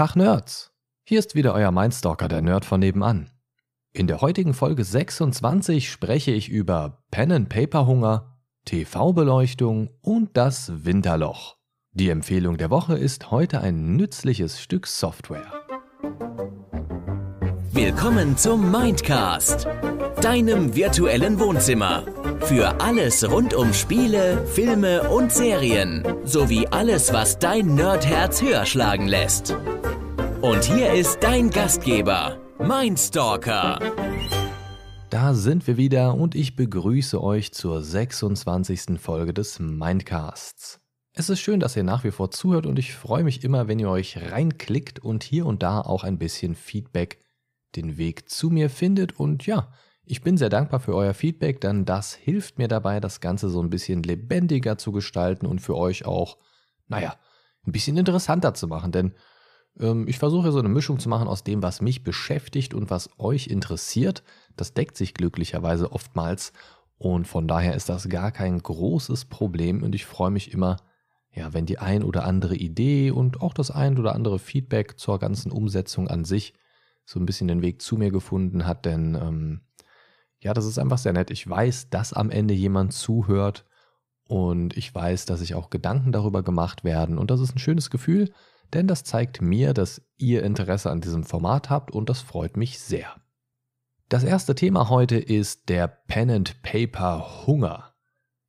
Tag Nerds! Hier ist wieder euer Mindstalker, der Nerd von nebenan. In der heutigen Folge 26 spreche ich über Pen-and-Paper-Hunger, TV-Beleuchtung und das Winterloch. Die Empfehlung der Woche ist heute ein nützliches Stück Software. Willkommen zum Mindcast, deinem virtuellen Wohnzimmer. Für alles rund um Spiele, Filme und Serien, sowie alles, was dein Nerdherz höher schlagen lässt. Und hier ist dein Gastgeber, Mindstalker. Da sind wir wieder und ich begrüße euch zur 26. Folge des Mindcasts. Es ist schön, dass ihr nach wie vor zuhört und ich freue mich immer, wenn ihr euch reinklickt und hier und da auch ein bisschen Feedback den Weg zu mir findet und ja, ich bin sehr dankbar für euer Feedback, denn das hilft mir dabei, das Ganze so ein bisschen lebendiger zu gestalten und für euch auch, naja, ein bisschen interessanter zu machen. Denn ähm, ich versuche so eine Mischung zu machen aus dem, was mich beschäftigt und was euch interessiert. Das deckt sich glücklicherweise oftmals und von daher ist das gar kein großes Problem und ich freue mich immer, ja, wenn die ein oder andere Idee und auch das ein oder andere Feedback zur ganzen Umsetzung an sich so ein bisschen den Weg zu mir gefunden hat, denn ähm, ja, das ist einfach sehr nett. Ich weiß, dass am Ende jemand zuhört und ich weiß, dass sich auch Gedanken darüber gemacht werden und das ist ein schönes Gefühl denn das zeigt mir, dass ihr Interesse an diesem Format habt und das freut mich sehr. Das erste Thema heute ist der Pen and Paper Hunger.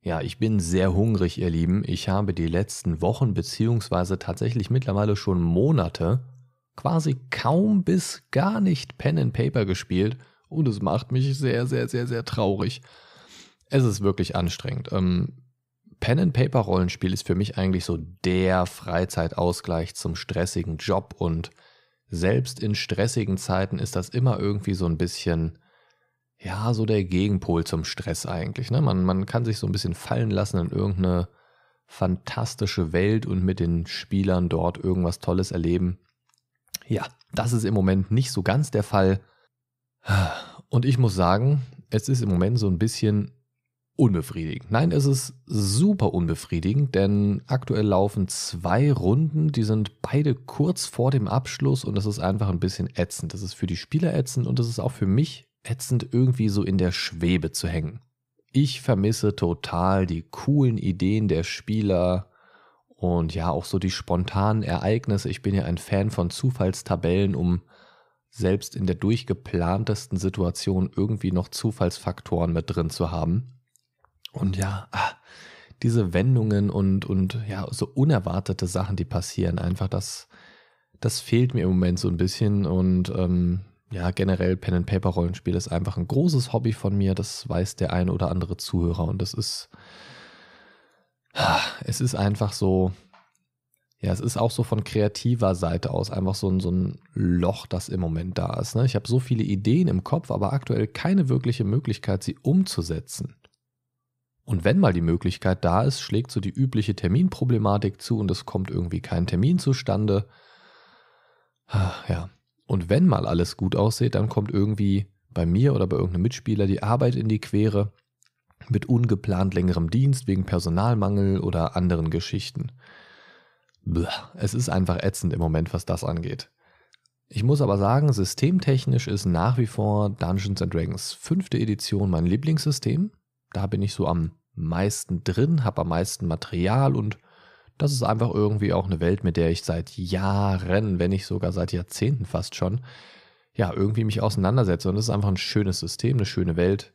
Ja, ich bin sehr hungrig, ihr Lieben. Ich habe die letzten Wochen bzw. tatsächlich mittlerweile schon Monate quasi kaum bis gar nicht Pen and Paper gespielt und es macht mich sehr, sehr, sehr, sehr traurig. Es ist wirklich anstrengend. Ähm, Pen-and-Paper-Rollenspiel ist für mich eigentlich so der Freizeitausgleich zum stressigen Job und selbst in stressigen Zeiten ist das immer irgendwie so ein bisschen, ja, so der Gegenpol zum Stress eigentlich. Ne? Man, man kann sich so ein bisschen fallen lassen in irgendeine fantastische Welt und mit den Spielern dort irgendwas Tolles erleben. Ja, das ist im Moment nicht so ganz der Fall. Und ich muss sagen, es ist im Moment so ein bisschen unbefriedigend. Nein, es ist super unbefriedigend, denn aktuell laufen zwei Runden, die sind beide kurz vor dem Abschluss und das ist einfach ein bisschen ätzend. Das ist für die Spieler ätzend und das ist auch für mich ätzend, irgendwie so in der Schwebe zu hängen. Ich vermisse total die coolen Ideen der Spieler, und ja, auch so die spontanen Ereignisse. Ich bin ja ein Fan von Zufallstabellen, um selbst in der durchgeplantesten Situation irgendwie noch Zufallsfaktoren mit drin zu haben. Und ja, ah, diese Wendungen und, und ja, so unerwartete Sachen, die passieren, einfach das, das fehlt mir im Moment so ein bisschen. Und ähm, ja, generell Pen and Paper Rollenspiel ist einfach ein großes Hobby von mir. Das weiß der ein oder andere Zuhörer. Und das ist, ah, es ist einfach so, ja, es ist auch so von kreativer Seite aus einfach so ein, so ein Loch, das im Moment da ist. Ne? Ich habe so viele Ideen im Kopf, aber aktuell keine wirkliche Möglichkeit, sie umzusetzen. Und wenn mal die Möglichkeit da ist, schlägt so die übliche Terminproblematik zu und es kommt irgendwie kein Termin zustande. Ah, ja. Und wenn mal alles gut aussieht, dann kommt irgendwie bei mir oder bei irgendeinem Mitspieler die Arbeit in die Quere mit ungeplant längerem Dienst wegen Personalmangel oder anderen Geschichten. Bleh, es ist einfach ätzend im Moment, was das angeht. Ich muss aber sagen, systemtechnisch ist nach wie vor Dungeons Dragons fünfte Edition mein Lieblingssystem. Da bin ich so am meisten drin, habe am meisten Material und das ist einfach irgendwie auch eine Welt, mit der ich seit Jahren, wenn nicht sogar seit Jahrzehnten fast schon, ja, irgendwie mich auseinandersetze. Und das ist einfach ein schönes System, eine schöne Welt.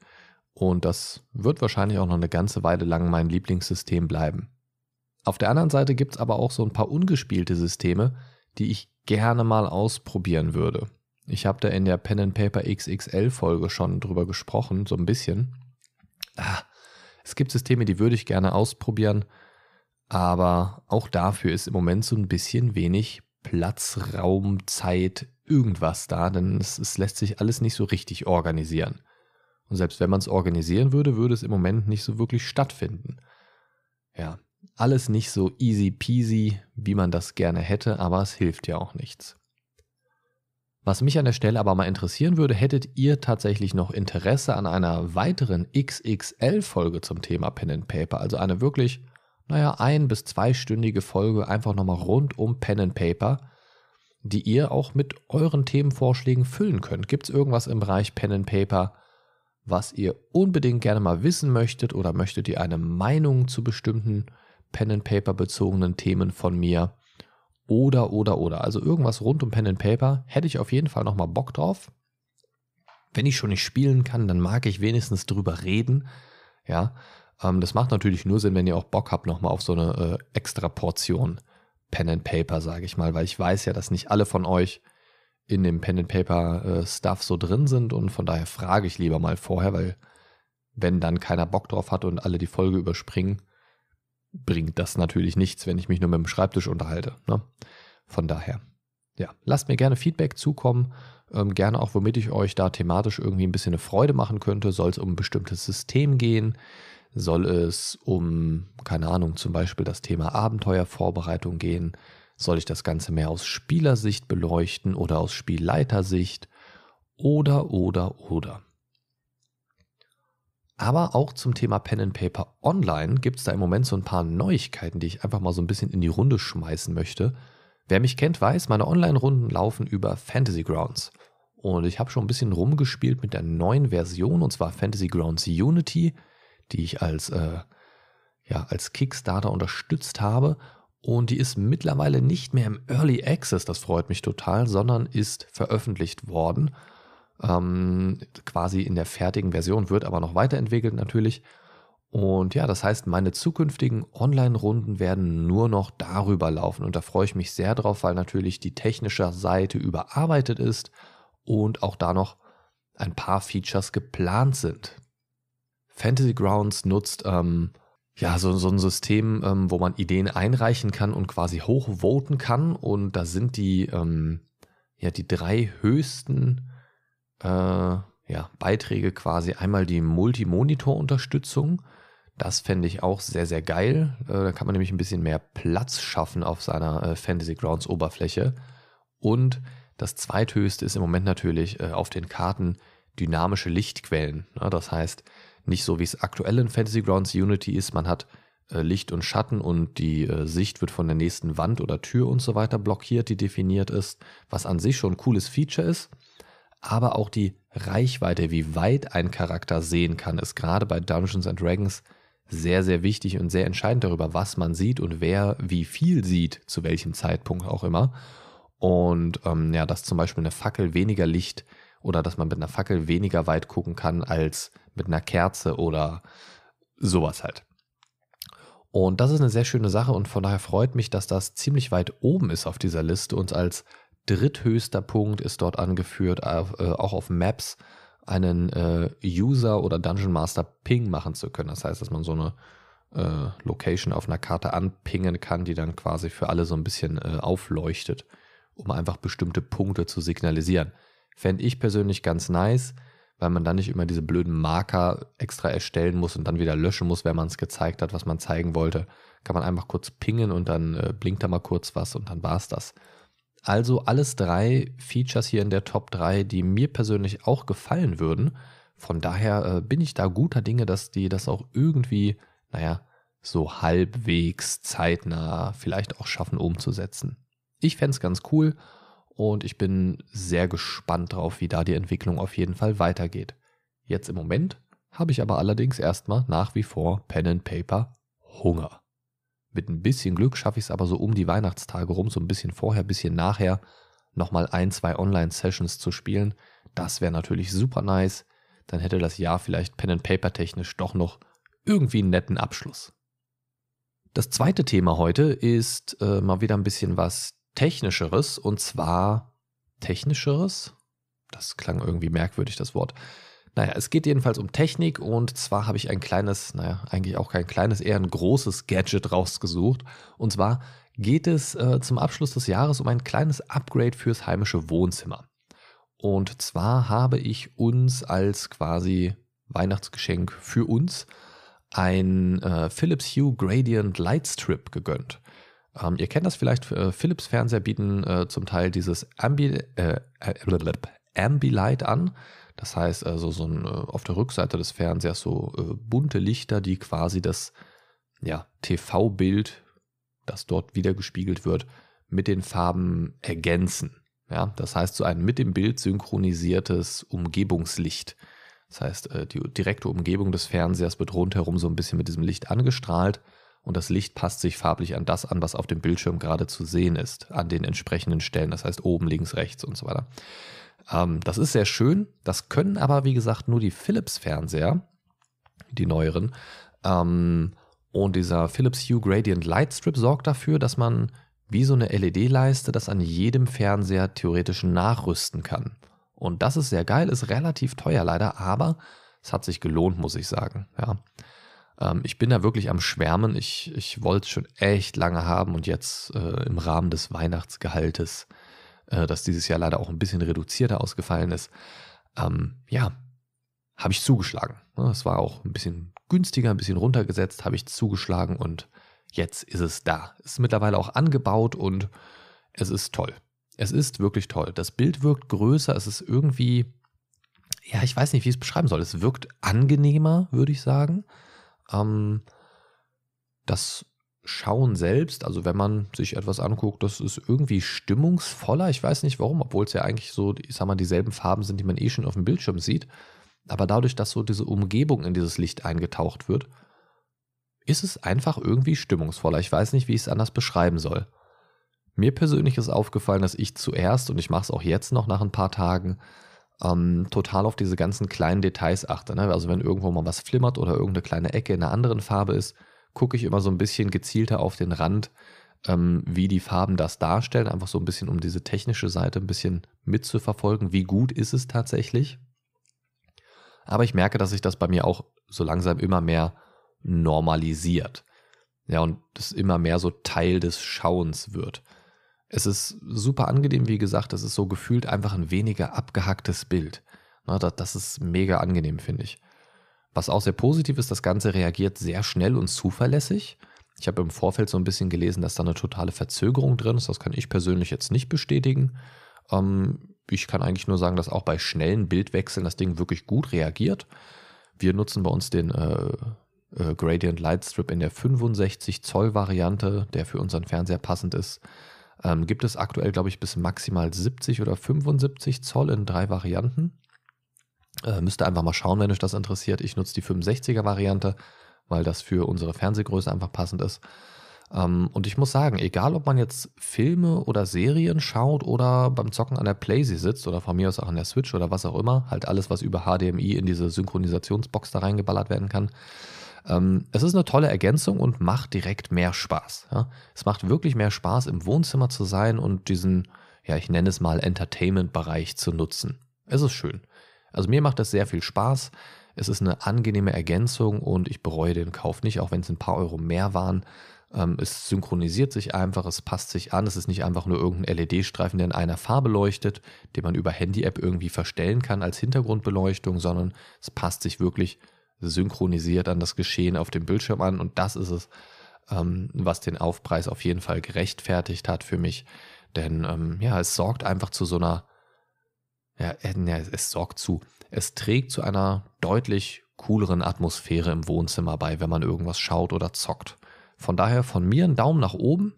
Und das wird wahrscheinlich auch noch eine ganze Weile lang mein Lieblingssystem bleiben. Auf der anderen Seite gibt es aber auch so ein paar ungespielte Systeme, die ich gerne mal ausprobieren würde. Ich habe da in der Pen and Paper XXL Folge schon drüber gesprochen, so ein bisschen ah, es gibt Systeme, die würde ich gerne ausprobieren, aber auch dafür ist im Moment so ein bisschen wenig Platz, Raum, Zeit, irgendwas da, denn es, es lässt sich alles nicht so richtig organisieren. Und selbst wenn man es organisieren würde, würde es im Moment nicht so wirklich stattfinden. Ja, alles nicht so easy peasy, wie man das gerne hätte, aber es hilft ja auch nichts. Was mich an der Stelle aber mal interessieren würde, hättet ihr tatsächlich noch Interesse an einer weiteren XXL-Folge zum Thema Pen and Paper, also eine wirklich, naja, ein- bis zweistündige Folge einfach nochmal rund um Pen and Paper, die ihr auch mit euren Themenvorschlägen füllen könnt. Gibt es irgendwas im Bereich Pen and Paper, was ihr unbedingt gerne mal wissen möchtet oder möchtet ihr eine Meinung zu bestimmten Pen and Paper bezogenen Themen von mir? oder, oder, oder. Also irgendwas rund um Pen and Paper hätte ich auf jeden Fall nochmal Bock drauf. Wenn ich schon nicht spielen kann, dann mag ich wenigstens drüber reden. Ja, ähm, das macht natürlich nur Sinn, wenn ihr auch Bock habt nochmal auf so eine äh, extra Portion Pen and Paper, sage ich mal, weil ich weiß ja, dass nicht alle von euch in dem Pen and Paper äh, Stuff so drin sind und von daher frage ich lieber mal vorher, weil wenn dann keiner Bock drauf hat und alle die Folge überspringen, bringt das natürlich nichts, wenn ich mich nur mit dem Schreibtisch unterhalte. Ne? Von daher, ja, lasst mir gerne Feedback zukommen. Ähm, gerne auch, womit ich euch da thematisch irgendwie ein bisschen eine Freude machen könnte. Soll es um ein bestimmtes System gehen? Soll es um, keine Ahnung, zum Beispiel das Thema Abenteuervorbereitung gehen? Soll ich das Ganze mehr aus Spielersicht beleuchten oder aus Spielleitersicht? Oder, oder, oder. Aber auch zum Thema Pen and Paper Online gibt es da im Moment so ein paar Neuigkeiten, die ich einfach mal so ein bisschen in die Runde schmeißen möchte. Wer mich kennt, weiß, meine Online-Runden laufen über Fantasy Grounds. Und ich habe schon ein bisschen rumgespielt mit der neuen Version, und zwar Fantasy Grounds Unity, die ich als, äh, ja, als Kickstarter unterstützt habe. Und die ist mittlerweile nicht mehr im Early Access, das freut mich total, sondern ist veröffentlicht worden ähm, quasi in der fertigen Version, wird aber noch weiterentwickelt natürlich. Und ja, das heißt, meine zukünftigen Online-Runden werden nur noch darüber laufen. Und da freue ich mich sehr drauf, weil natürlich die technische Seite überarbeitet ist und auch da noch ein paar Features geplant sind. Fantasy Grounds nutzt ähm, ja, so, so ein System, ähm, wo man Ideen einreichen kann und quasi hochvoten kann. Und da sind die, ähm, ja, die drei höchsten äh, ja, Beiträge quasi. Einmal die Multimonitor-Unterstützung. Das fände ich auch sehr, sehr geil. Äh, da kann man nämlich ein bisschen mehr Platz schaffen auf seiner äh, Fantasy Grounds Oberfläche. Und das zweithöchste ist im Moment natürlich äh, auf den Karten dynamische Lichtquellen. Ja, ne, das heißt, nicht so wie es aktuell in Fantasy Grounds Unity ist, man hat äh, Licht und Schatten und die äh, Sicht wird von der nächsten Wand oder Tür und so weiter blockiert, die definiert ist, was an sich schon ein cooles Feature ist aber auch die Reichweite, wie weit ein Charakter sehen kann, ist gerade bei Dungeons and Dragons sehr, sehr wichtig und sehr entscheidend darüber, was man sieht und wer wie viel sieht, zu welchem Zeitpunkt auch immer. Und ähm, ja, dass zum Beispiel eine Fackel weniger Licht oder dass man mit einer Fackel weniger weit gucken kann als mit einer Kerze oder sowas halt. Und das ist eine sehr schöne Sache und von daher freut mich, dass das ziemlich weit oben ist auf dieser Liste und als dritthöchster Punkt ist dort angeführt, äh, auch auf Maps einen äh, User oder Dungeon Master Ping machen zu können. Das heißt, dass man so eine äh, Location auf einer Karte anpingen kann, die dann quasi für alle so ein bisschen aufleuchtet, um einfach bestimmte Punkte zu signalisieren. Fände ich persönlich ganz nice, weil man dann nicht immer diese blöden Marker extra erstellen muss und dann wieder löschen muss, wenn man es gezeigt hat, was man zeigen wollte. Kann man einfach kurz pingen und dann blinkt da mal kurz was und dann war es das. Also alles drei Features hier in der Top 3, die mir persönlich auch gefallen würden. Von daher äh, bin ich da guter Dinge, dass die das auch irgendwie, naja, so halbwegs zeitnah vielleicht auch schaffen umzusetzen. Ich fände es ganz cool und ich bin sehr gespannt drauf, wie da die Entwicklung auf jeden Fall weitergeht. Jetzt im Moment habe ich aber allerdings erstmal nach wie vor Pen and Paper Hunger mit ein bisschen Glück schaffe ich es aber so um die Weihnachtstage rum, so ein bisschen vorher, ein bisschen nachher, nochmal ein, zwei Online-Sessions zu spielen. Das wäre natürlich super nice. Dann hätte das Jahr vielleicht pen and paper technisch doch noch irgendwie einen netten Abschluss. Das zweite Thema heute ist äh, mal wieder ein bisschen was Technischeres und zwar Technischeres. Das klang irgendwie merkwürdig, das Wort. Naja, es geht jedenfalls um Technik und zwar habe ich ein kleines, naja, eigentlich auch kein kleines, eher ein großes Gadget rausgesucht. Und zwar geht es äh, zum Abschluss des Jahres um ein kleines Upgrade fürs heimische Wohnzimmer. Und zwar habe ich uns als quasi Weihnachtsgeschenk für uns ein äh, Philips Hue Gradient Light Strip gegönnt. Ähm, ihr kennt das vielleicht, äh, Philips Fernseher bieten äh, zum Teil dieses Ambi, äh, äh, Ambilight an das heißt also so ein, äh, auf der Rückseite des Fernsehers so äh, bunte Lichter, die quasi das ja, TV-Bild, das dort wiedergespiegelt wird, mit den Farben ergänzen. Ja, das heißt so ein mit dem Bild synchronisiertes Umgebungslicht. Das heißt, äh, die direkte Umgebung des Fernsehers wird rundherum so ein bisschen mit diesem Licht angestrahlt und das Licht passt sich farblich an das an, was auf dem Bildschirm gerade zu sehen ist, an den entsprechenden Stellen, das heißt oben, links, rechts und so weiter. Ähm, das ist sehr schön. Das können aber, wie gesagt, nur die Philips-Fernseher, die neueren. Ähm, und dieser Philips Hue Gradient Light Strip sorgt dafür, dass man wie so eine LED-Leiste das an jedem Fernseher theoretisch nachrüsten kann. Und das ist sehr geil, ist relativ teuer leider, aber es hat sich gelohnt, muss ich sagen. Ja. Ähm, ich bin da wirklich am Schwärmen. Ich, ich wollte es schon echt lange haben und jetzt äh, im Rahmen des Weihnachtsgehaltes äh, das dieses Jahr leider auch ein bisschen reduzierter ausgefallen ist, ähm, ja, habe ich zugeschlagen. Ne, es war auch ein bisschen günstiger, ein bisschen runtergesetzt, habe ich zugeschlagen und jetzt ist es da. Es Ist mittlerweile auch angebaut und es ist toll. Es ist wirklich toll. Das Bild wirkt größer, es ist irgendwie, ja, ich weiß nicht, wie ich es beschreiben soll. Es wirkt angenehmer, würde ich sagen. Ähm, das Schauen selbst, also wenn man sich etwas anguckt, das ist irgendwie stimmungsvoller. Ich weiß nicht warum, obwohl es ja eigentlich so, ich sag mal, dieselben Farben sind, die man eh schon auf dem Bildschirm sieht. Aber dadurch, dass so diese Umgebung in dieses Licht eingetaucht wird, ist es einfach irgendwie stimmungsvoller. Ich weiß nicht, wie ich es anders beschreiben soll. Mir persönlich ist aufgefallen, dass ich zuerst, und ich mache es auch jetzt noch nach ein paar Tagen, ähm, total auf diese ganzen kleinen Details achte. Ne? Also wenn irgendwo mal was flimmert oder irgendeine kleine Ecke in einer anderen Farbe ist, gucke ich immer so ein bisschen gezielter auf den Rand, ähm, wie die Farben das darstellen, einfach so ein bisschen, um diese technische Seite ein bisschen mitzuverfolgen, wie gut ist es tatsächlich. Aber ich merke, dass sich das bei mir auch so langsam immer mehr normalisiert. Ja, und es immer mehr so Teil des Schauens wird. Es ist super angenehm, wie gesagt, es ist so gefühlt einfach ein weniger abgehacktes Bild. Na, das, das ist mega angenehm, finde ich. Was auch sehr positiv ist, das Ganze reagiert sehr schnell und zuverlässig. Ich habe im Vorfeld so ein bisschen gelesen, dass da eine totale Verzögerung drin ist. Das kann ich persönlich jetzt nicht bestätigen. Ähm, ich kann eigentlich nur sagen, dass auch bei schnellen Bildwechseln das Ding wirklich gut reagiert. Wir nutzen bei uns den äh, äh, Gradient Lightstrip in der 65 Zoll Variante, der für unseren Fernseher passend ist. Ähm, gibt es aktuell, glaube ich, bis maximal 70 oder 75 Zoll in drei Varianten. Äh, müsst ihr einfach mal schauen, wenn euch das interessiert. Ich nutze die 65er-Variante, weil das für unsere Fernsehgröße einfach passend ist. Ähm, und ich muss sagen, egal ob man jetzt Filme oder Serien schaut oder beim Zocken an der Playsee sitzt oder von mir aus auch an der Switch oder was auch immer, halt alles, was über HDMI in diese Synchronisationsbox da reingeballert werden kann. Ähm, es ist eine tolle Ergänzung und macht direkt mehr Spaß. Ja? Es macht wirklich mehr Spaß, im Wohnzimmer zu sein und diesen, ja, ich nenne es mal Entertainment-Bereich zu nutzen. Es ist schön. Also mir macht das sehr viel Spaß. Es ist eine angenehme Ergänzung und ich bereue den Kauf nicht, auch wenn es ein paar Euro mehr waren. Ähm, es synchronisiert sich einfach, es passt sich an. Es ist nicht einfach nur irgendein LED-Streifen, der in einer Farbe leuchtet, den man über Handy-App irgendwie verstellen kann als Hintergrundbeleuchtung, sondern es passt sich wirklich synchronisiert an das Geschehen auf dem Bildschirm an. Und das ist es, ähm, was den Aufpreis auf jeden Fall gerechtfertigt hat für mich. Denn ähm, ja, es sorgt einfach zu so einer ja, äh, es, ne, es sorgt zu. Es trägt zu einer deutlich cooleren Atmosphäre im Wohnzimmer bei, wenn man irgendwas schaut oder zockt. Von daher von mir ein Daumen nach oben.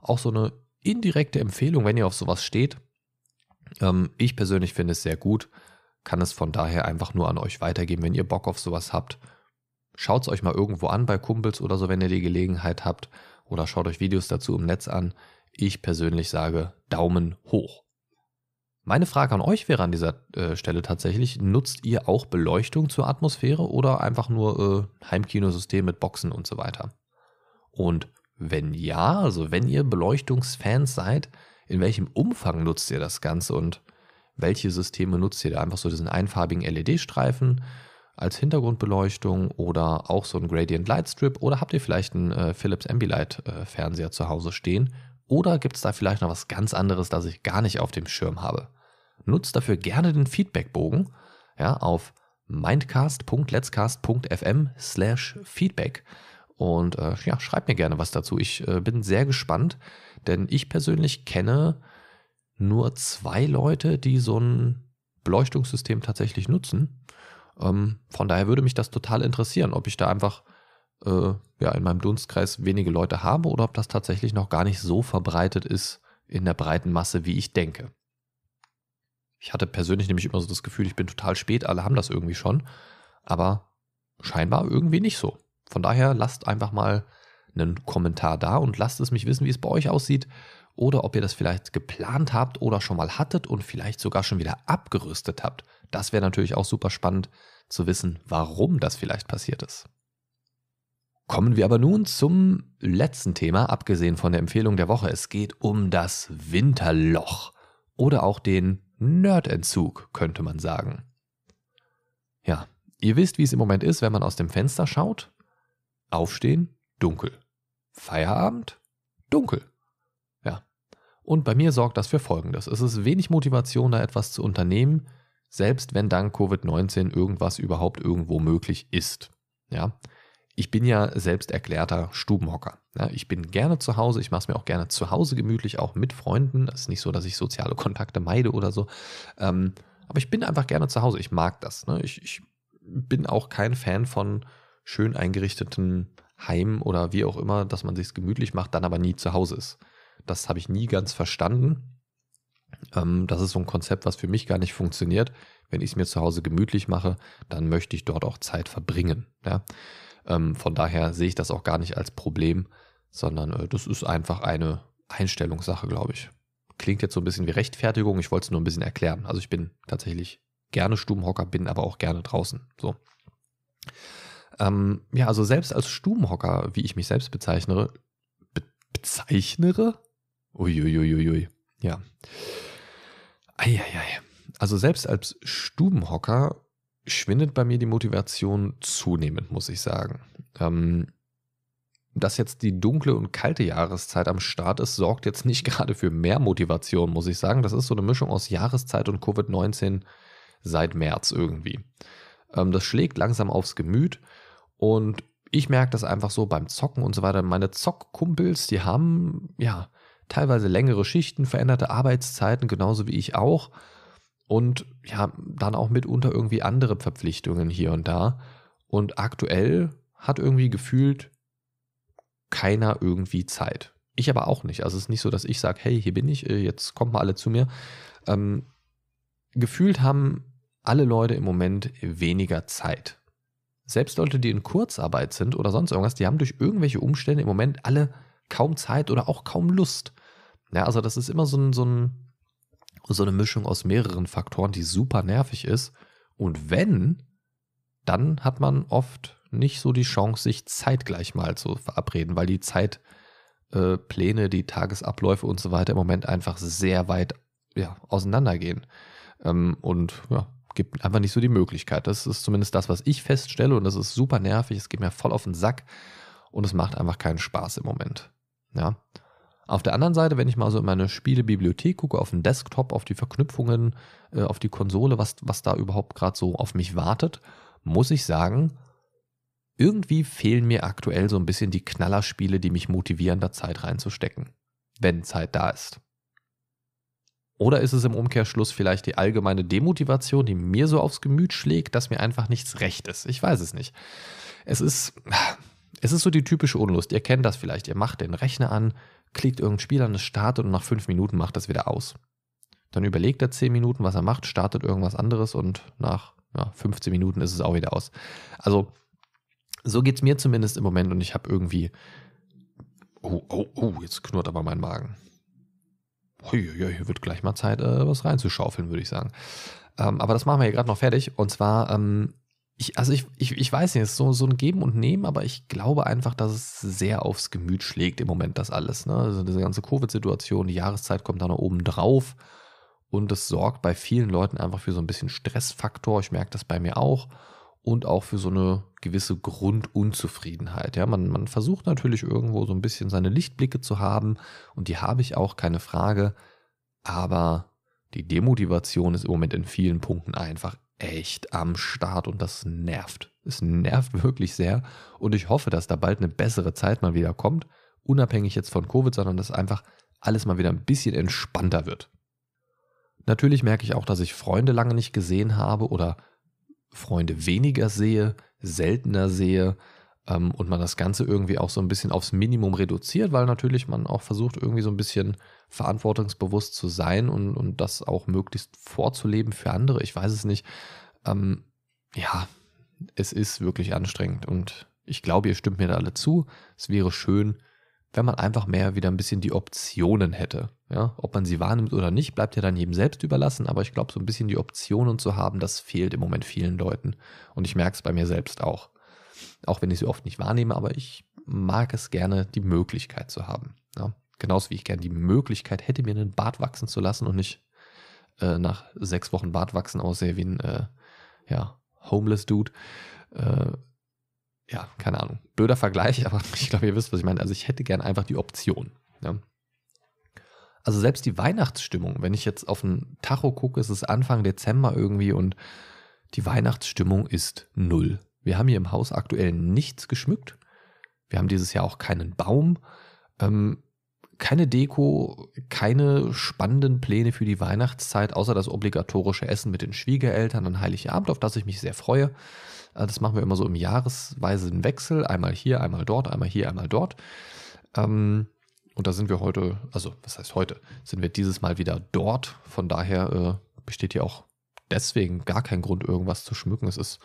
Auch so eine indirekte Empfehlung, wenn ihr auf sowas steht. Ähm, ich persönlich finde es sehr gut. Kann es von daher einfach nur an euch weitergeben, wenn ihr Bock auf sowas habt. Schaut es euch mal irgendwo an bei Kumpels oder so, wenn ihr die Gelegenheit habt. Oder schaut euch Videos dazu im Netz an. Ich persönlich sage Daumen hoch. Meine Frage an euch wäre an dieser äh, Stelle tatsächlich, nutzt ihr auch Beleuchtung zur Atmosphäre oder einfach nur äh, Heimkinosystem mit Boxen und so weiter? Und wenn ja, also wenn ihr Beleuchtungsfans seid, in welchem Umfang nutzt ihr das Ganze und welche Systeme nutzt ihr da? Einfach so diesen einfarbigen LED-Streifen als Hintergrundbeleuchtung oder auch so einen Gradient Light Strip oder habt ihr vielleicht einen äh, Philips Ambilight äh, Fernseher zu Hause stehen? Oder gibt es da vielleicht noch was ganz anderes, das ich gar nicht auf dem Schirm habe? Nutzt dafür gerne den Feedbackbogen ja, auf mindcast.letzcast.fm slash feedback und äh, ja, schreibt mir gerne was dazu. Ich äh, bin sehr gespannt, denn ich persönlich kenne nur zwei Leute, die so ein Beleuchtungssystem tatsächlich nutzen. Ähm, von daher würde mich das total interessieren, ob ich da einfach äh, ja, in meinem Dunstkreis wenige Leute habe oder ob das tatsächlich noch gar nicht so verbreitet ist in der breiten Masse, wie ich denke. Ich hatte persönlich nämlich immer so das Gefühl, ich bin total spät, alle haben das irgendwie schon, aber scheinbar irgendwie nicht so. Von daher lasst einfach mal einen Kommentar da und lasst es mich wissen, wie es bei euch aussieht oder ob ihr das vielleicht geplant habt oder schon mal hattet und vielleicht sogar schon wieder abgerüstet habt. Das wäre natürlich auch super spannend zu wissen, warum das vielleicht passiert ist. Kommen wir aber nun zum letzten Thema, abgesehen von der Empfehlung der Woche. Es geht um das Winterloch oder auch den Nerdentzug, könnte man sagen. Ja, ihr wisst, wie es im Moment ist, wenn man aus dem Fenster schaut. Aufstehen, dunkel. Feierabend, dunkel. Ja. Und bei mir sorgt das für Folgendes. Es ist wenig Motivation, da etwas zu unternehmen, selbst wenn dank Covid-19 irgendwas überhaupt irgendwo möglich ist. Ja ich bin ja selbst erklärter Stubenhocker. Ja, ne? ich bin gerne zu Hause, ich mache es mir auch gerne zu Hause gemütlich, auch mit Freunden. Es ist nicht so, dass ich soziale Kontakte meide oder so. Ähm, aber ich bin einfach gerne zu Hause, ich mag das. Ne? Ich, ich, bin auch kein Fan von schön eingerichteten Heimen oder wie auch immer, dass man sich gemütlich macht, dann aber nie zu Hause ist. Das habe ich nie ganz verstanden. Ähm, das ist so ein Konzept, was für mich gar nicht funktioniert. Wenn ich es mir zu Hause gemütlich mache, dann möchte ich dort auch Zeit verbringen. Ja? Ähm, von daher sehe ich das auch gar nicht als Problem, sondern äh, das ist einfach eine Einstellungssache, glaube ich. Klingt jetzt so ein bisschen wie Rechtfertigung, ich wollte es nur ein bisschen erklären. Also ich bin tatsächlich gerne Stubenhocker, bin aber auch gerne draußen. So. Ähm, ja, also selbst als Stubenhocker, wie ich mich selbst bezeichne, be bezeichnere? Uiuiuiui. Ja. Eieiei. Also selbst als Stubenhocker schwindet bei mir die Motivation zunehmend, muss ich sagen. Ähm, dass jetzt die dunkle und kalte Jahreszeit am Start ist, sorgt jetzt nicht gerade für mehr Motivation, muss ich sagen. Das ist so eine Mischung aus Jahreszeit und Covid-19 seit März irgendwie. Ähm, das schlägt langsam aufs Gemüt und ich merke das einfach so beim Zocken und so weiter. Meine Zockkumpels, die haben ja teilweise längere Schichten, veränderte Arbeitszeiten, genauso wie ich auch und ja, dann auch mitunter irgendwie andere Verpflichtungen hier und da. Und aktuell hat irgendwie gefühlt keiner irgendwie Zeit. Ich aber auch nicht. Also es ist nicht so, dass ich sage, hey, hier bin ich, äh, jetzt kommt mal alle zu mir. Ähm, gefühlt haben alle Leute im Moment weniger Zeit. Selbst Leute, die in Kurzarbeit sind oder sonst irgendwas, die haben durch irgendwelche Umstände im Moment alle kaum Zeit oder auch kaum Lust. Ja, also das ist immer so ein, so ein so eine Mischung aus mehreren Faktoren, die super nervig ist. Und wenn, dann hat man oft nicht so die Chance, sich zeitgleich mal zu verabreden, weil die Zeitpläne, äh, die Tagesabläufe und so weiter im Moment einfach sehr weit ja, auseinandergehen. Ähm, und ja, gibt einfach nicht so die Möglichkeit. Das ist zumindest das, was ich feststelle und das ist super nervig. Es geht mir voll auf den Sack und es macht einfach keinen Spaß im Moment. Ja. Auf der anderen Seite, wenn ich mal so in meine Spielebibliothek gucke, auf den Desktop, auf die Verknüpfungen, äh, auf die Konsole, was, was da überhaupt gerade so auf mich wartet, muss ich sagen, irgendwie fehlen mir aktuell so ein bisschen die Knallerspiele, die mich motivieren, da Zeit reinzustecken, wenn Zeit da ist. Oder ist es im Umkehrschluss vielleicht die allgemeine Demotivation, die mir so aufs Gemüt schlägt, dass mir einfach nichts recht ist? Ich weiß es nicht. Es ist, es ist so die typische Unlust. Ihr kennt das vielleicht. Ihr macht den Rechner an, klickt irgendein Spieler an, es startet und nach fünf Minuten macht das wieder aus. Dann überlegt er zehn Minuten, was er macht, startet irgendwas anderes und nach ja, 15 Minuten ist es auch wieder aus. Also so geht es mir zumindest im Moment und ich habe irgendwie. Oh, oh, oh, jetzt knurrt aber mein Magen. Hier wird gleich mal Zeit, äh, was reinzuschaufeln, würde ich sagen. Ähm, aber das machen wir hier gerade noch fertig. Und zwar ähm, ich, also ich, ich, ich weiß nicht, es ist so, so ein Geben und Nehmen, aber ich glaube einfach, dass es sehr aufs Gemüt schlägt im Moment das alles. Ne? Also diese ganze Covid-Situation, die Jahreszeit kommt da noch oben drauf und das sorgt bei vielen Leuten einfach für so ein bisschen Stressfaktor. Ich merke das bei mir auch und auch für so eine gewisse Grundunzufriedenheit. Ja, man, man versucht natürlich irgendwo so ein bisschen seine Lichtblicke zu haben und die habe ich auch, keine Frage, aber die Demotivation ist im Moment in vielen Punkten einfach echt am Start und das nervt. Es nervt wirklich sehr und ich hoffe, dass da bald eine bessere Zeit mal wieder kommt, unabhängig jetzt von Covid, sondern dass einfach alles mal wieder ein bisschen entspannter wird. Natürlich merke ich auch, dass ich Freunde lange nicht gesehen habe oder Freunde weniger sehe, seltener sehe, ähm, und man das Ganze irgendwie auch so ein bisschen aufs Minimum reduziert, weil natürlich man auch versucht, irgendwie so ein bisschen verantwortungsbewusst zu sein und, und das auch möglichst vorzuleben für andere. Ich weiß es nicht. Ähm, ja, es ist wirklich anstrengend und ich glaube, ihr stimmt mir da alle zu. Es wäre schön, wenn man einfach mehr wieder ein bisschen die Optionen hätte. Ja, ob man sie wahrnimmt oder nicht, bleibt ja dann jedem selbst überlassen, aber ich glaube, so ein bisschen die Optionen zu haben, das fehlt im Moment vielen Leuten. Und ich merke es bei mir selbst auch. Auch wenn ich sie oft nicht wahrnehme, aber ich mag es gerne, die Möglichkeit zu haben. Ja? Genauso wie ich gerne die Möglichkeit hätte, mir einen Bart wachsen zu lassen und nicht äh, nach sechs Wochen Bart wachsen aussehe wie ein äh, ja, Homeless Dude. Äh, ja, keine Ahnung. Blöder Vergleich, aber ich glaube, ihr wisst, was ich meine. Also ich hätte gerne einfach die Option. Ja? Also selbst die Weihnachtsstimmung, wenn ich jetzt auf den Tacho gucke, ist es Anfang Dezember irgendwie und die Weihnachtsstimmung ist null. Wir haben hier im Haus aktuell nichts geschmückt. Wir haben dieses Jahr auch keinen Baum, ähm, keine Deko, keine spannenden Pläne für die Weihnachtszeit, außer das obligatorische Essen mit den Schwiegereltern an Heiligabend, auf das ich mich sehr freue. Äh, das machen wir immer so im jahresweisen Wechsel, einmal hier, einmal dort, einmal hier, einmal dort. Ähm, und da sind wir heute, also was heißt heute, sind wir dieses Mal wieder dort. Von daher äh, besteht hier auch deswegen gar kein Grund, irgendwas zu schmücken. Es ist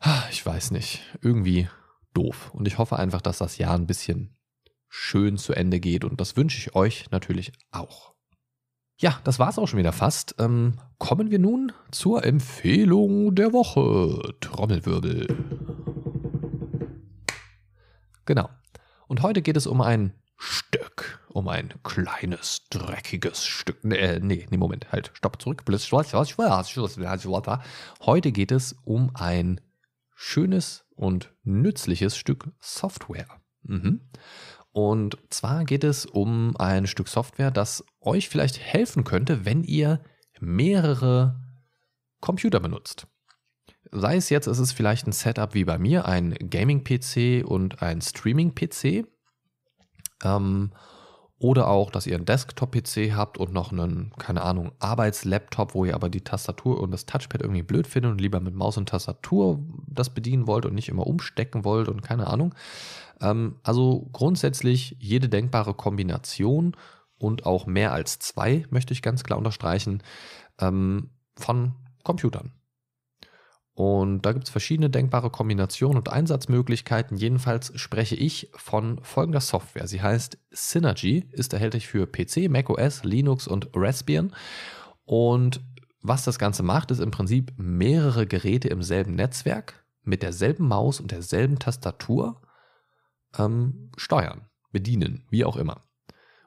Ah, ich weiß nicht, irgendwie doof. Und ich hoffe einfach, dass das Jahr ein bisschen schön zu Ende geht und das wünsche ich euch natürlich auch. Ja, das war's auch schon wieder fast. Ähm, kommen wir nun zur Empfehlung der Woche. Trommelwirbel. Genau. Und heute geht es um ein Stück, um ein kleines, dreckiges Stück. Nee, äh, nee, nee Moment, halt, stopp, zurück. Heute geht es um ein schönes und nützliches Stück Software. Mhm. Und zwar geht es um ein Stück Software, das euch vielleicht helfen könnte, wenn ihr mehrere Computer benutzt. Sei es jetzt, ist es ist vielleicht ein Setup wie bei mir, ein Gaming-PC und ein Streaming-PC. Ähm, oder auch, dass ihr einen Desktop-PC habt und noch einen, keine Ahnung, Arbeitslaptop, wo ihr aber die Tastatur und das Touchpad irgendwie blöd findet und lieber mit Maus und Tastatur das bedienen wollt und nicht immer umstecken wollt und keine Ahnung. Ähm, also grundsätzlich jede denkbare Kombination und auch mehr als zwei, möchte ich ganz klar unterstreichen, ähm, von Computern. Und da gibt es verschiedene denkbare Kombinationen und Einsatzmöglichkeiten. Jedenfalls spreche ich von folgender Software. Sie heißt Synergy, ist erhältlich für PC, macOS, Linux und Raspbian. Und was das Ganze macht, ist im Prinzip mehrere Geräte im selben Netzwerk mit derselben Maus und derselben Tastatur ähm, steuern, bedienen, wie auch immer.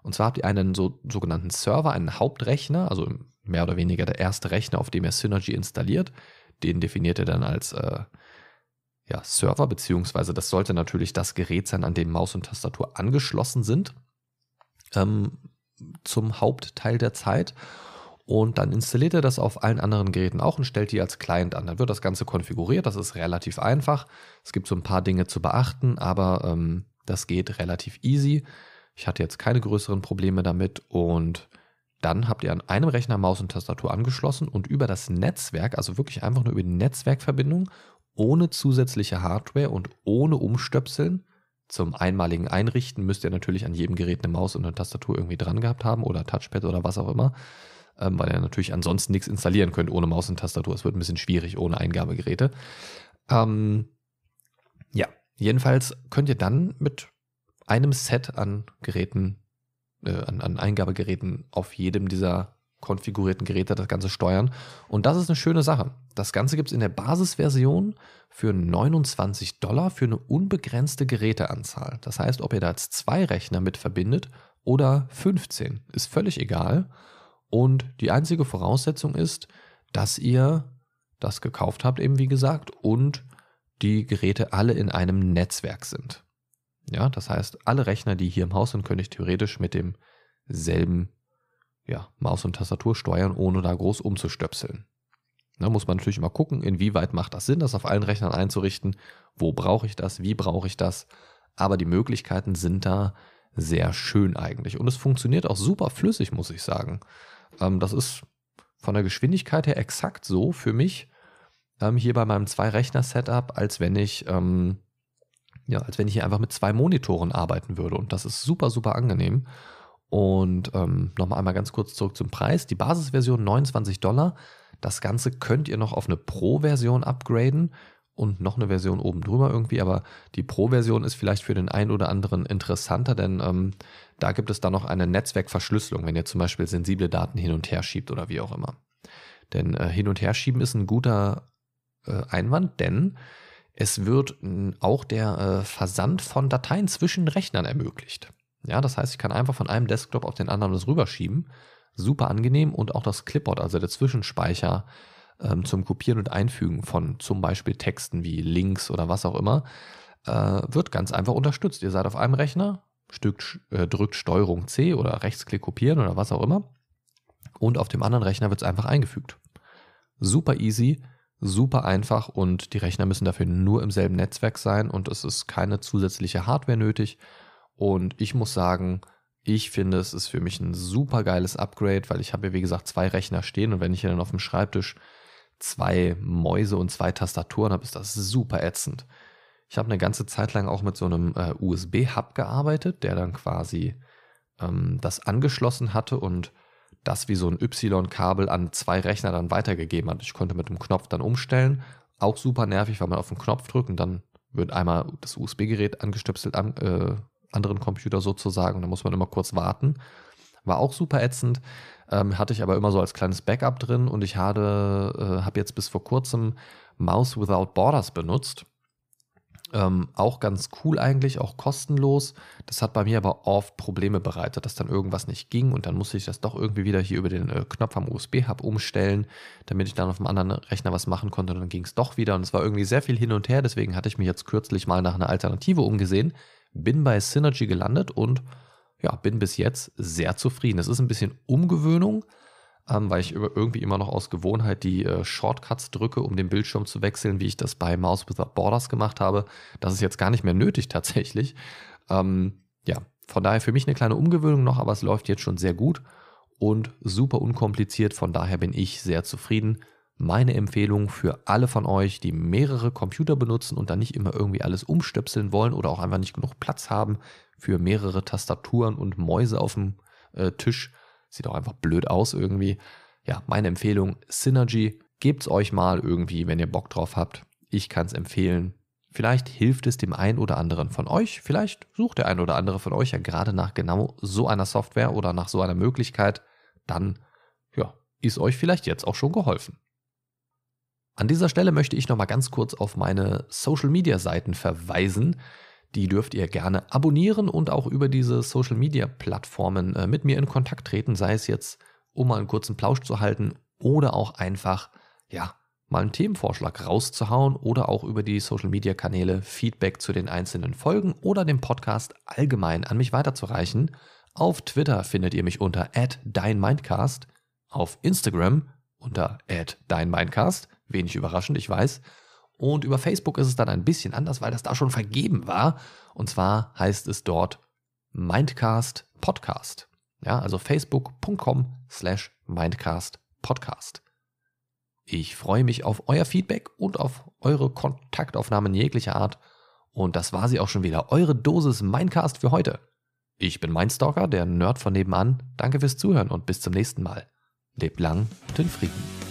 Und zwar habt ihr einen so, sogenannten Server, einen Hauptrechner, also mehr oder weniger der erste Rechner, auf dem ihr Synergy installiert den definiert er dann als äh, ja, Server, beziehungsweise das sollte natürlich das Gerät sein, an dem Maus und Tastatur angeschlossen sind ähm, zum Hauptteil der Zeit. Und dann installiert er das auf allen anderen Geräten auch und stellt die als Client an. Dann wird das Ganze konfiguriert, das ist relativ einfach. Es gibt so ein paar Dinge zu beachten, aber ähm, das geht relativ easy. Ich hatte jetzt keine größeren Probleme damit und dann habt ihr an einem Rechner Maus und Tastatur angeschlossen und über das Netzwerk, also wirklich einfach nur über die Netzwerkverbindung, ohne zusätzliche Hardware und ohne Umstöpseln, zum einmaligen Einrichten müsst ihr natürlich an jedem Gerät eine Maus und eine Tastatur irgendwie dran gehabt haben oder Touchpad oder was auch immer, ähm, weil ihr natürlich ansonsten nichts installieren könnt ohne Maus und Tastatur. Es wird ein bisschen schwierig ohne Eingabegeräte. Ähm, ja, jedenfalls könnt ihr dann mit einem Set an Geräten äh, an, an Eingabegeräten auf jedem dieser konfigurierten Geräte das Ganze steuern. Und das ist eine schöne Sache. Das Ganze gibt es in der Basisversion für 29 Dollar für eine unbegrenzte Geräteanzahl. Das heißt, ob ihr da jetzt zwei Rechner mit verbindet oder 15, ist völlig egal. Und die einzige Voraussetzung ist, dass ihr das gekauft habt, eben wie gesagt, und die Geräte alle in einem Netzwerk sind. Ja, das heißt, alle Rechner, die hier im Haus sind, könnte ich theoretisch mit demselben ja, Maus und Tastatur steuern, ohne da groß umzustöpseln. Da muss man natürlich mal gucken, inwieweit macht das Sinn, das auf allen Rechnern einzurichten, wo brauche ich das, wie brauche ich das. Aber die Möglichkeiten sind da sehr schön eigentlich. Und es funktioniert auch super flüssig, muss ich sagen. Ähm, das ist von der Geschwindigkeit her exakt so für mich ähm, hier bei meinem Zwei-Rechner-Setup, als wenn ich ähm, ja, als wenn ich hier einfach mit zwei Monitoren arbeiten würde. Und das ist super, super angenehm. Und ähm, nochmal einmal ganz kurz zurück zum Preis. Die Basisversion 29 Dollar. Das Ganze könnt ihr noch auf eine Pro-Version upgraden und noch eine Version oben drüber irgendwie. Aber die Pro-Version ist vielleicht für den einen oder anderen interessanter, denn ähm, da gibt es dann noch eine Netzwerkverschlüsselung, wenn ihr zum Beispiel sensible Daten hin und her schiebt oder wie auch immer. Denn äh, hin und her schieben ist ein guter äh, Einwand, denn es wird hm, auch der äh, Versand von Dateien zwischen Rechnern ermöglicht. Ja, das heißt, ich kann einfach von einem Desktop auf den anderen das rüberschieben. Super angenehm und auch das Clipboard, also der Zwischenspeicher ähm, zum Kopieren und Einfügen von zum Beispiel Texten wie Links oder was auch immer, äh, wird ganz einfach unterstützt. Ihr seid auf einem Rechner, äh, drückt Steuerung C oder Rechtsklick kopieren oder was auch immer und auf dem anderen Rechner wird es einfach eingefügt. Super easy, super einfach und die Rechner müssen dafür nur im selben Netzwerk sein und es ist keine zusätzliche Hardware nötig. Und ich muss sagen, ich finde, es ist für mich ein super geiles Upgrade, weil ich habe ja wie gesagt, zwei Rechner stehen und wenn ich hier dann auf dem Schreibtisch zwei Mäuse und zwei Tastaturen habe, ist das super ätzend. Ich habe eine ganze Zeit lang auch mit so einem äh, USB-Hub gearbeitet, der dann quasi ähm, das angeschlossen hatte und das wie so ein Y-Kabel an zwei Rechner dann weitergegeben hat. Ich konnte mit dem Knopf dann umstellen. Auch super nervig, weil man auf den Knopf drückt und dann wird einmal das USB-Gerät angestöpselt am äh, anderen Computer sozusagen. Und da muss man immer kurz warten. War auch super ätzend. Ähm, hatte ich aber immer so als kleines Backup drin und ich habe äh, hab jetzt bis vor kurzem Mouse Without Borders benutzt. Ähm, auch ganz cool eigentlich, auch kostenlos. Das hat bei mir aber oft Probleme bereitet, dass dann irgendwas nicht ging und dann musste ich das doch irgendwie wieder hier über den äh, Knopf am USB-Hub umstellen, damit ich dann auf dem anderen Rechner was machen konnte und dann ging es doch wieder und es war irgendwie sehr viel hin und her. Deswegen hatte ich mich jetzt kürzlich mal nach einer Alternative umgesehen, bin bei Synergy gelandet und ja, bin bis jetzt sehr zufrieden. Es ist ein bisschen Umgewöhnung, ähm, weil ich irgendwie immer noch aus Gewohnheit die äh, Shortcuts drücke, um den Bildschirm zu wechseln, wie ich das bei Mouse Without Borders gemacht habe. Das ist jetzt gar nicht mehr nötig tatsächlich. Ähm, ja, von daher für mich eine kleine Umgewöhnung noch, aber es läuft jetzt schon sehr gut und super unkompliziert. Von daher bin ich sehr zufrieden. Meine Empfehlung für alle von euch, die mehrere Computer benutzen und dann nicht immer irgendwie alles umstöpseln wollen oder auch einfach nicht genug Platz haben für mehrere Tastaturen und Mäuse auf dem äh, Tisch, Sieht auch einfach blöd aus irgendwie. Ja, meine Empfehlung, Synergy, gebt es euch mal irgendwie, wenn ihr Bock drauf habt. Ich kann es empfehlen. Vielleicht hilft es dem einen oder anderen von euch. Vielleicht sucht der ein oder andere von euch ja gerade nach genau so einer Software oder nach so einer Möglichkeit. Dann, ja, ist euch vielleicht jetzt auch schon geholfen. An dieser Stelle möchte ich nochmal ganz kurz auf meine Social Media Seiten verweisen. Die dürft ihr gerne abonnieren und auch über diese Social Media Plattformen äh, mit mir in Kontakt treten, sei es jetzt, um mal einen kurzen Plausch zu halten oder auch einfach, ja, mal einen Themenvorschlag rauszuhauen oder auch über die Social Media Kanäle Feedback zu den einzelnen Folgen oder dem Podcast allgemein an mich weiterzureichen. Auf Twitter findet ihr mich unter @deinmindcast, auf Instagram unter @deinmindcast, wenig überraschend, ich weiß, und über Facebook ist es dann ein bisschen anders, weil das da schon vergeben war. Und zwar heißt es dort Mindcast Podcast. Ja, also facebook.com slash Mindcast Podcast. Ich freue mich auf euer Feedback und auf eure Kontaktaufnahmen jeglicher Art. Und das war sie auch schon wieder, eure Dosis Mindcast für heute. Ich bin Mindstalker, der Nerd von nebenan. Danke fürs Zuhören und bis zum nächsten Mal. Lebt lang und in Frieden.